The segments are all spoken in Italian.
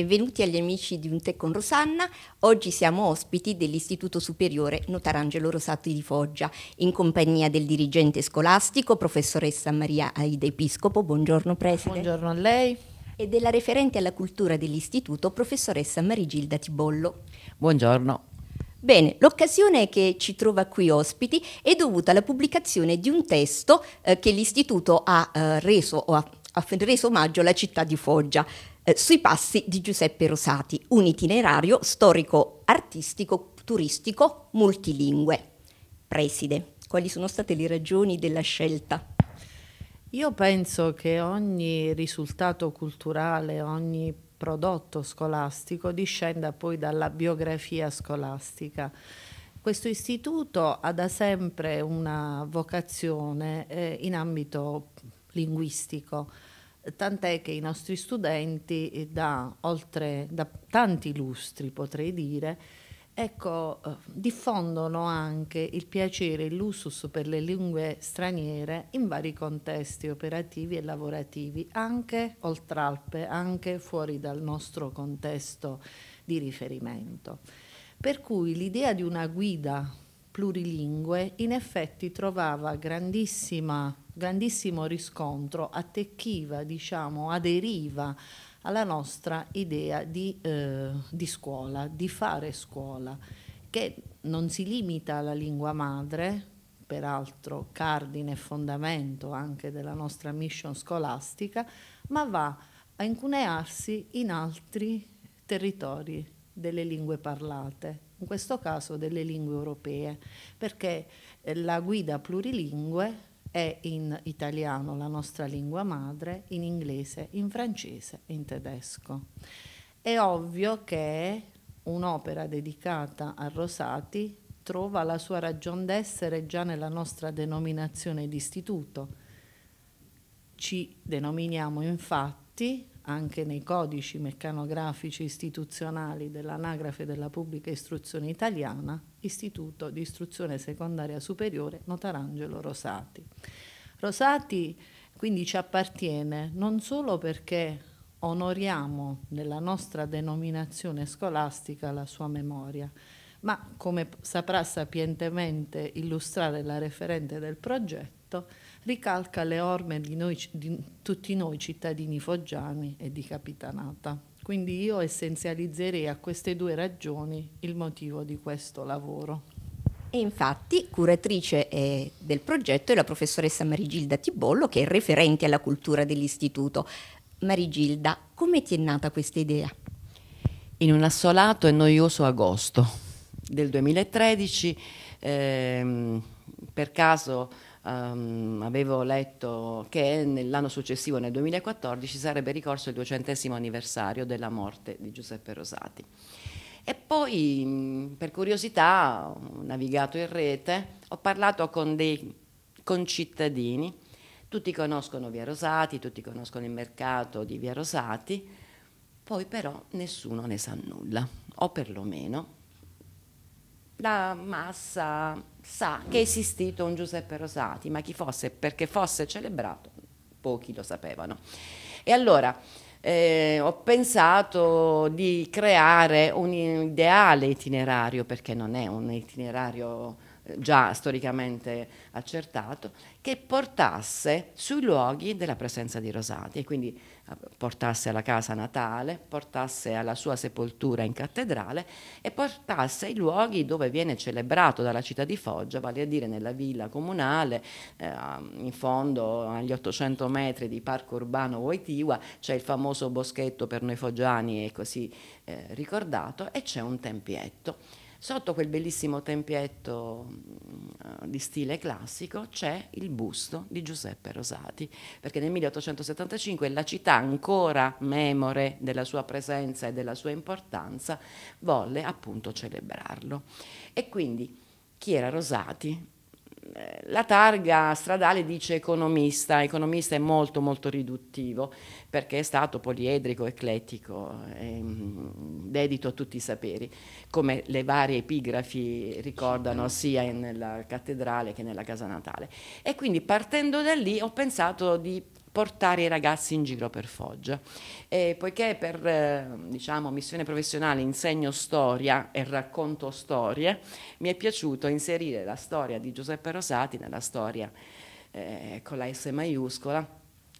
Benvenuti agli amici di Un Tè con Rosanna. Oggi siamo ospiti dell'Istituto Superiore Notarangelo Rosati di Foggia, in compagnia del dirigente scolastico, professoressa Maria Aida Episcopo. Buongiorno Presidente. Buongiorno a lei. E della referente alla cultura dell'Istituto, professoressa Marigilda Tibollo. Buongiorno. Bene, l'occasione che ci trova qui ospiti è dovuta alla pubblicazione di un testo eh, che l'Istituto ha eh, reso o ha ha reso omaggio alla città di Foggia, eh, sui passi di Giuseppe Rosati, un itinerario storico, artistico, turistico, multilingue. Preside, quali sono state le ragioni della scelta? Io penso che ogni risultato culturale, ogni prodotto scolastico discenda poi dalla biografia scolastica. Questo istituto ha da sempre una vocazione eh, in ambito linguistico tant'è che i nostri studenti eh, da, oltre, da tanti lustri potrei dire, ecco, eh, diffondono anche il piacere, il lusus per le lingue straniere in vari contesti operativi e lavorativi, anche oltre Alpe anche fuori dal nostro contesto di riferimento. Per cui l'idea di una guida plurilingue in effetti trovava grandissima grandissimo riscontro attecchiva, diciamo, aderiva alla nostra idea di, eh, di scuola, di fare scuola, che non si limita alla lingua madre, peraltro cardine e fondamento anche della nostra mission scolastica, ma va a incunearsi in altri territori delle lingue parlate, in questo caso delle lingue europee, perché eh, la guida plurilingue è in italiano, la nostra lingua madre, in inglese, in francese e in tedesco. È ovvio che un'opera dedicata a Rosati trova la sua ragion d'essere già nella nostra denominazione d'istituto. Ci denominiamo infatti, anche nei codici meccanografici istituzionali dell'anagrafe della pubblica istruzione italiana, Istituto di Istruzione Secondaria Superiore Notarangelo Rosati. Rosati quindi ci appartiene non solo perché onoriamo nella nostra denominazione scolastica la sua memoria, ma come saprà sapientemente illustrare la referente del progetto, ricalca le orme di, noi, di tutti noi cittadini foggiani e di Capitanata. Quindi io essenzializzerei a queste due ragioni il motivo di questo lavoro. E infatti curatrice eh, del progetto è la professoressa Marigilda Tibollo che è referente alla cultura dell'istituto. Marigilda, come ti è nata questa idea? In un assolato e noioso agosto del 2013, ehm, per caso Um, avevo letto che nell'anno successivo, nel 2014, sarebbe ricorso il 200 anniversario della morte di Giuseppe Rosati. E poi, mm, per curiosità, ho navigato in rete, ho parlato con dei concittadini, tutti conoscono Via Rosati, tutti conoscono il mercato di Via Rosati, poi però nessuno ne sa nulla, o perlomeno la massa sa che è esistito un Giuseppe Rosati, ma chi fosse perché fosse celebrato pochi lo sapevano. E allora eh, ho pensato di creare un ideale itinerario, perché non è un itinerario già storicamente accertato, che portasse sui luoghi della presenza di Rosati e quindi eh, portasse alla casa natale, portasse alla sua sepoltura in cattedrale e portasse ai luoghi dove viene celebrato dalla città di Foggia, vale a dire nella villa comunale, eh, in fondo agli 800 metri di parco urbano Voitiva, c'è il famoso boschetto per noi foggiani e così eh, ricordato e c'è un tempietto. Sotto quel bellissimo tempietto mm, di stile classico c'è il busto di Giuseppe Rosati, perché nel 1875 la città, ancora memore della sua presenza e della sua importanza, volle appunto celebrarlo. E quindi chi era Rosati? Eh, la targa stradale dice economista, economista è molto molto riduttivo perché è stato poliedrico, eclettico, è ehm, dedito a tutti i saperi, come le varie epigrafi ricordano sia nella cattedrale che nella casa natale. E quindi partendo da lì ho pensato di portare i ragazzi in giro per Foggia. E poiché per eh, diciamo, missione professionale insegno storia e racconto storie, mi è piaciuto inserire la storia di Giuseppe Rosati nella storia eh, con la S maiuscola,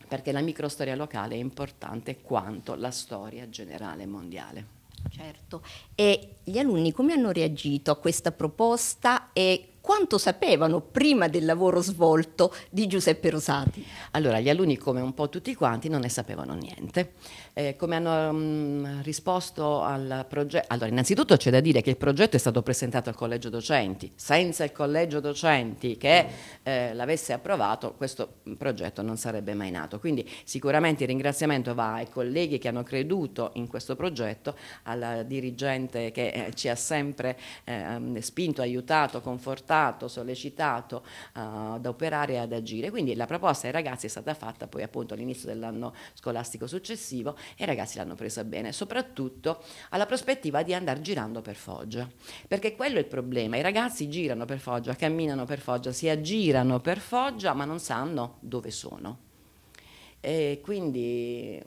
perché la microstoria locale è importante quanto la storia generale mondiale. Certo, e gli alunni come hanno reagito a questa proposta e quanto sapevano prima del lavoro svolto di Giuseppe Rosati? Allora, gli alunni, come un po' tutti quanti, non ne sapevano niente. Eh, come hanno mh, mm, risposto al progetto? Allora, innanzitutto c'è da dire che il progetto è stato presentato al collegio docenti. Senza il collegio docenti che eh, l'avesse approvato, questo progetto non sarebbe mai nato. Quindi sicuramente il ringraziamento va ai colleghi che hanno creduto in questo progetto, alla dirigente che eh, ci ha sempre eh, ehm, spinto, aiutato, confortato esortato, sollecitato eh, ad operare e ad agire. Quindi la proposta ai ragazzi è stata fatta poi appunto all'inizio dell'anno scolastico successivo e i ragazzi l'hanno presa bene, soprattutto alla prospettiva di andare girando per Foggia, perché quello è il problema, i ragazzi girano per Foggia, camminano per Foggia, si aggirano per Foggia ma non sanno dove sono. E quindi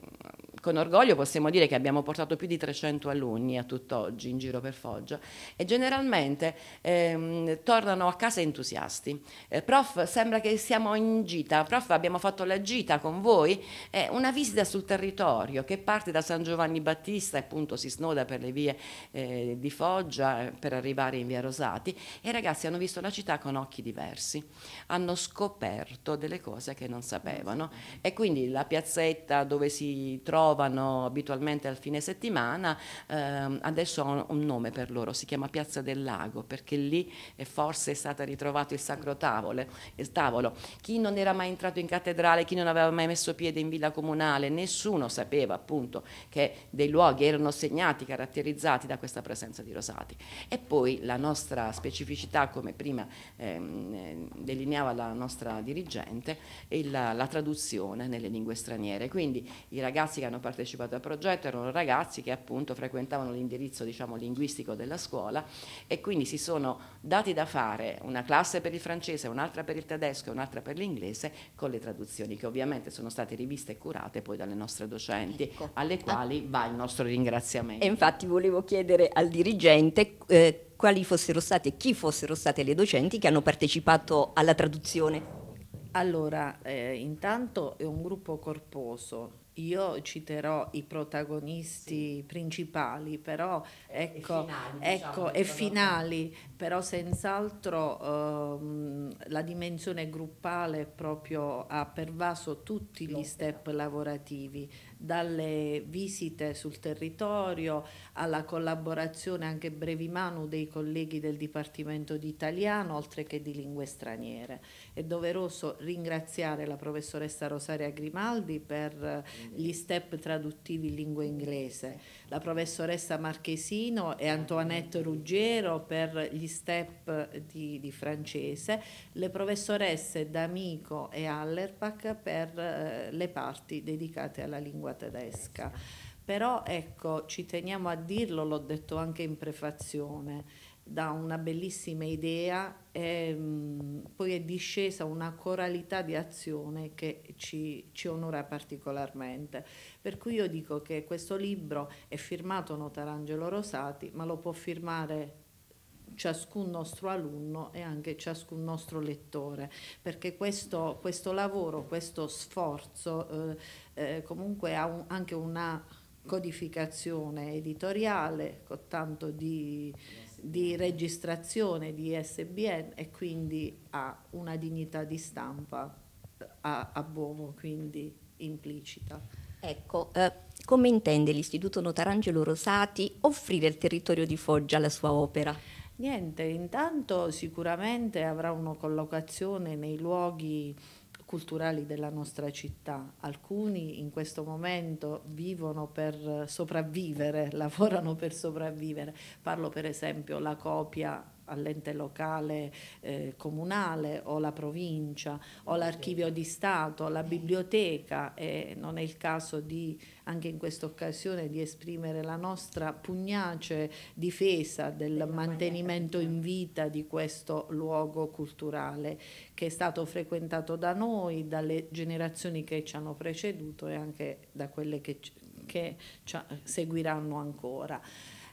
con orgoglio possiamo dire che abbiamo portato più di 300 alunni a tutt'oggi in giro per Foggia e generalmente ehm, tornano a casa entusiasti. Eh, prof, sembra che siamo in gita, prof, abbiamo fatto la gita con voi, eh, una visita sul territorio che parte da San Giovanni Battista e appunto si snoda per le vie eh, di Foggia eh, per arrivare in via Rosati e i ragazzi hanno visto la città con occhi diversi, hanno scoperto delle cose che non sapevano e quindi la piazzetta dove si trova trovano abitualmente al fine settimana, ehm, adesso ha un, nome per loro, si chiama Piazza del Lago, perché lì è forse è stato ritrovato il sacro tavole, il tavolo. Chi non era mai entrato in cattedrale, chi non aveva mai messo piede in villa comunale, nessuno sapeva appunto che dei luoghi erano segnati, caratterizzati da questa presenza di rosati. E poi la nostra specificità, come prima ehm, delineava la nostra dirigente, è la, la traduzione nelle lingue straniere. Quindi i ragazzi che hanno partecipato al progetto erano ragazzi che appunto frequentavano l'indirizzo diciamo, linguistico della scuola e quindi si sono dati da fare una classe per il francese, un'altra per il tedesco e un'altra per l'inglese con le traduzioni che ovviamente sono state riviste e curate poi dalle nostre docenti ecco. alle quali va il nostro ringraziamento. E infatti volevo chiedere al dirigente eh, quali fossero state e chi fossero state le docenti che hanno partecipato alla traduzione. Allora, eh, intanto è un gruppo corposo io citerò i protagonisti sì. principali, però ecco, diciamo, ecco e finali, ecco, diciamo, finali però senz'altro ehm, la dimensione gruppale proprio ha pervaso tutti gli step lavorativi dalle visite sul territorio alla collaborazione anche brevi manu dei colleghi del Dipartimento di Italiano, oltre che di lingue straniere. È doveroso ringraziare la professoressa Rosaria Grimaldi per gli step traduttivi in lingua inglese, la professoressa Marchesino e Antoinette Ruggero per gli step di, di francese, le professoresse D'Amico e Allerbach per eh, le parti dedicate alla lingua lingua tedesca. Però ecco, ci teniamo a dirlo, l'ho detto anche in prefazione, da una bellissima idea, e, ehm, mh, poi è discesa una coralità di azione che ci, ci, onora particolarmente. Per cui io dico che questo libro è firmato Notarangelo Rosati, ma lo può firmare ciascun nostro alunno e anche ciascun nostro lettore, perché questo, questo lavoro, questo sforzo eh, eh, comunque ha un, anche una codificazione editoriale con tanto di, di registrazione di SBN e quindi ha una dignità di stampa eh, a, a Bovo, quindi implicita. Ecco, eh, come intende l'Istituto Notarangelo Rosati offrire il territorio di Foggia alla sua opera? Niente, intanto sicuramente avrà una collocazione nei luoghi culturali della nostra città. Alcuni in questo momento vivono per sopravvivere, lavorano per sopravvivere. Parlo per esempio la copia all'ente locale eh, comunale o la provincia o l'archivio di Stato, la biblioteca e non è il caso di, anche in questa occasione di esprimere la nostra pugnace difesa del mantenimento in vita di questo luogo culturale che è stato frequentato da noi, dalle generazioni che ci hanno preceduto e anche da quelle che, che seguiranno ancora.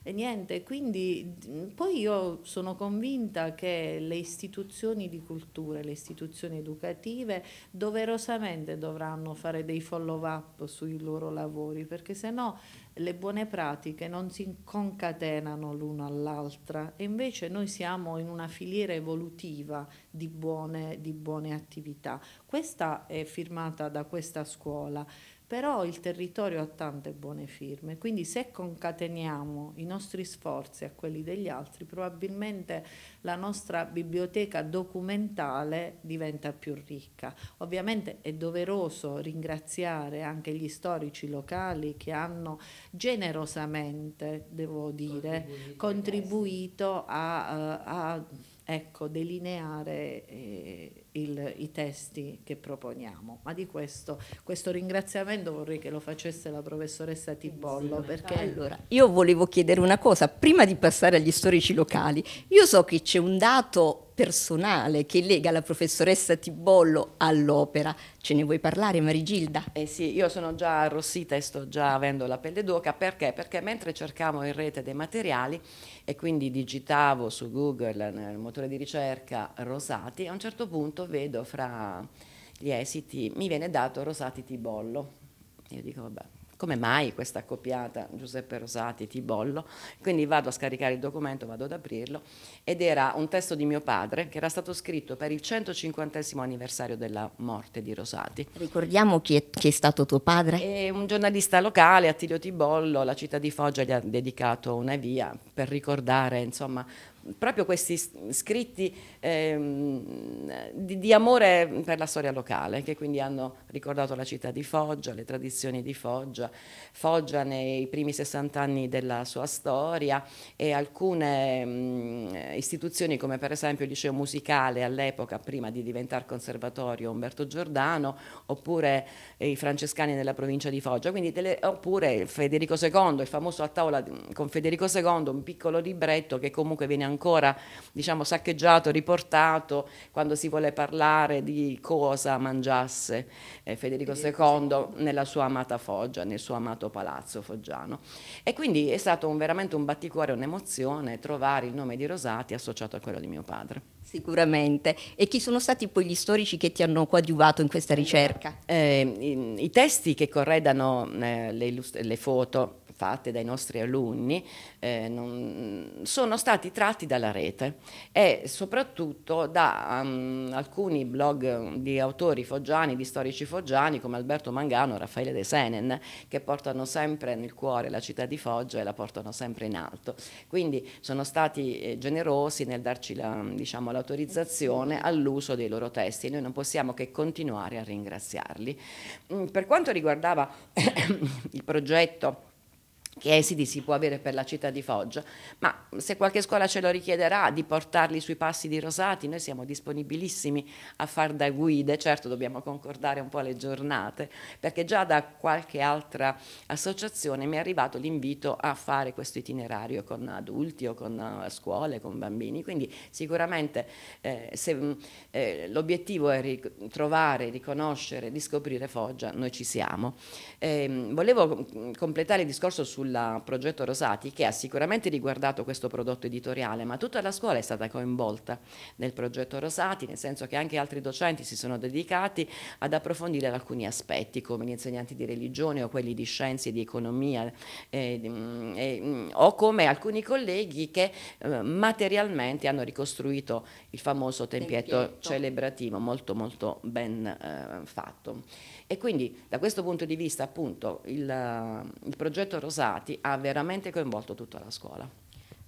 E niente, quindi poi io sono convinta che le istituzioni di cultura, le istituzioni educative doverosamente dovranno fare dei follow up sui loro lavori, perché se no le buone pratiche non si concatenano l'una all'altra e invece noi siamo in una filiera evolutiva di buone, di buone attività. Questa è firmata da questa scuola però il territorio ha tante buone firme, quindi se concateniamo i nostri sforzi a quelli degli altri, probabilmente la nostra biblioteca documentale diventa più ricca. Ovviamente è doveroso ringraziare anche gli storici locali che hanno generosamente, devo dire, contribuito, a, eh, a, ecco, delineare... Eh, il, i testi che proponiamo. Ma di questo, questo, ringraziamento vorrei che lo facesse la professoressa Tibollo. Perché... Allora, io volevo chiedere una cosa, prima di passare agli storici locali, io so che c'è un dato personale che lega la professoressa Tibollo all'opera. Ce ne vuoi parlare Marigilda? Eh sì, io sono già arrossita e sto già avendo la pelle d'oca perché? Perché mentre cercavo in rete dei materiali e quindi digitavo su Google nel motore di ricerca Rosati, a un certo punto rapporto vedo fra gli esiti, mi viene dato Rosati Tibollo. Io dico, vabbè, come mai questa copiata Giuseppe Rosati Tibollo? Quindi vado a scaricare il documento, vado ad aprirlo ed era un testo di mio padre che era stato scritto per il 150 anniversario della morte di Rosati. Ricordiamo chi è, chi è stato tuo padre? È un giornalista locale, Attilio Tibollo, la città di Foggia gli ha dedicato una via per ricordare insomma, proprio questi scritti ehm, di, di, amore per la storia locale, che quindi hanno ricordato la città di Foggia, le tradizioni di Foggia, Foggia nei primi 60 anni della sua storia e alcune mh, mm, istituzioni come per esempio il liceo musicale all'epoca prima di diventare conservatorio Umberto Giordano, oppure i francescani nella provincia di Foggia, delle, oppure Federico II, il famoso a tavola mm, con Federico II, un piccolo libretto che comunque viene ancora ancora diciamo, saccheggiato, riportato quando si vuole parlare di cosa mangiasse eh, Federico, Federico II nella sua amata Foggia, nel suo amato palazzo foggiano. E quindi è stato un, veramente un batticuore, un'emozione trovare il nome di Rosati associato a quello di mio padre. Sicuramente. E chi sono stati poi gli storici che ti hanno coadiuvato in questa ricerca? Eh, i, i, testi che corredano eh, le, le foto fatte dai nostri alunni eh, non, sono stati tratti dalla rete e soprattutto da um, alcuni blog ehm, di autori foggiani, di storici foggiani come Alberto Mangano, Raffaele De Senen, che portano sempre nel cuore la città di Foggia e la portano sempre in alto. Quindi sono stati eh, generosi nel darci l'autorizzazione la, diciamo, all'uso dei loro testi e noi non possiamo che continuare a ringraziarli. Mm, per quanto riguardava il progetto che esiti eh, si può avere per la città di Foggia, ma se qualche scuola ce lo richiederà di portarli sui passi di Rosati, noi siamo disponibilissimi a far da guide, certo dobbiamo concordare un po' le giornate, perché già da qualche altra associazione mi è arrivato l'invito a fare questo itinerario con adulti o con eh, scuole, con bambini, quindi sicuramente eh, se mm, eh, l'obiettivo è ritrovare, riconoscere, riscoprire Foggia, noi ci siamo. Eh, volevo mm, completare il discorso su sul progetto Rosati che ha sicuramente riguardato questo prodotto editoriale, ma tutta la scuola è stata coinvolta nel progetto Rosati, nel senso che anche altri docenti si sono dedicati ad approfondire alcuni aspetti, come gli insegnanti di religione o quelli di scienze e di economia, eh, mm, eh, mm, o come alcuni colleghi che eh, materialmente hanno ricostruito il famoso tempietto, tempietto. celebrativo, molto molto ben eh, fatto. E quindi da questo punto di vista appunto il, il progetto Rosati dati ha veramente coinvolto tutta la scuola.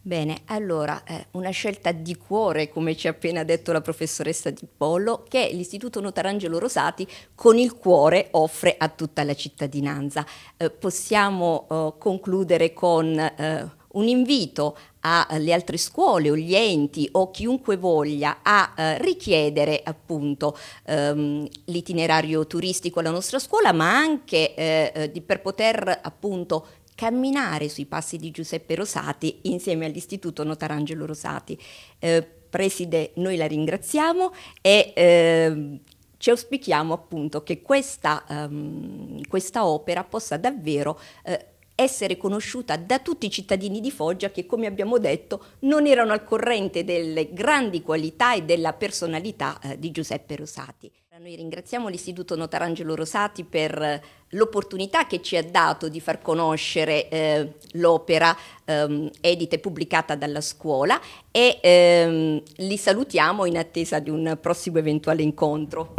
Bene, allora eh, una scelta di cuore, come ci ha appena detto la professoressa Di Pollo, che l'Istituto Notarangelo Rosati con il cuore offre a tutta la cittadinanza. Eh, possiamo eh, concludere con eh, un invito alle altre scuole o gli enti o chiunque voglia a eh, richiedere appunto ehm, l'itinerario turistico alla nostra scuola, ma anche eh, eh di, per poter appunto camminare sui passi di Giuseppe Rosati insieme all'Istituto Notarangelo Rosati. Eh, preside, noi la ringraziamo e eh, ci auspichiamo appunto che questa, um, questa opera possa davvero eh, essere conosciuta da tutti i cittadini di Foggia che, come abbiamo detto, non erano al corrente delle grandi qualità e della personalità eh, di Giuseppe Rosati. Noi ringraziamo l'Istituto Notarangelo Rosati per eh, l'opportunità che ci ha dato di far conoscere eh, l'opera ehm, edita e pubblicata dalla scuola e ehm, li salutiamo in attesa di un prossimo eventuale incontro.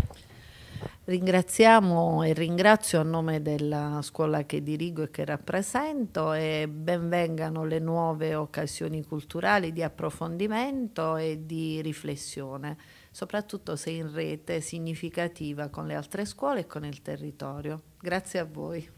Ringraziamo e ringrazio a nome della scuola che dirigo e che rappresento e benvengano le nuove occasioni culturali di approfondimento e di riflessione soprattutto se in rete significativa con le altre scuole e con il territorio. Grazie a voi.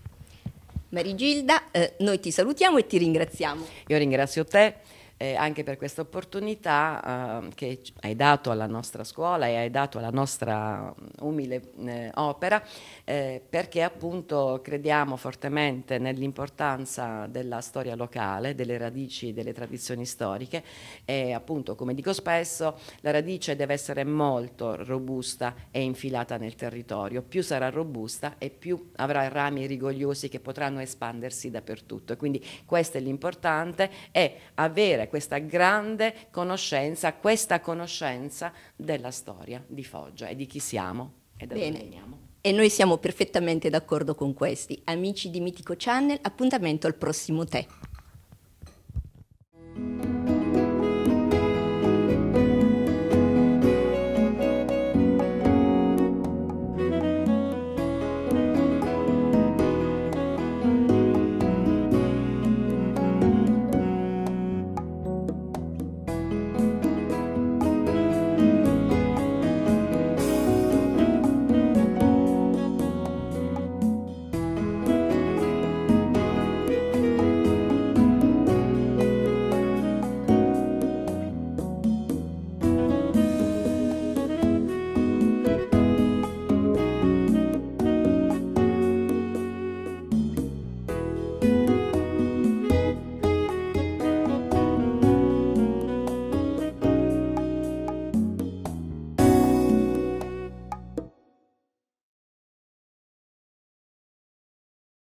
Marigilda, eh, noi ti salutiamo e ti ringraziamo. Io ringrazio te eh, anche per questa opportunità eh, che hai dato alla nostra scuola e hai dato alla nostra mm, umile eh, opera, eh, perché appunto crediamo fortemente nell'importanza della storia locale, delle radici, delle tradizioni storiche e appunto, come dico spesso, la radice deve essere molto robusta e infilata nel territorio. Più sarà robusta e più avrà rami rigogliosi che potranno espandersi dappertutto. Quindi questo è l'importante e avere avere questa grande conoscenza, questa conoscenza della storia di Foggia e di chi siamo e da dove veniamo. E noi siamo perfettamente d'accordo con questi. Amici di Mitico Channel, appuntamento al prossimo tè.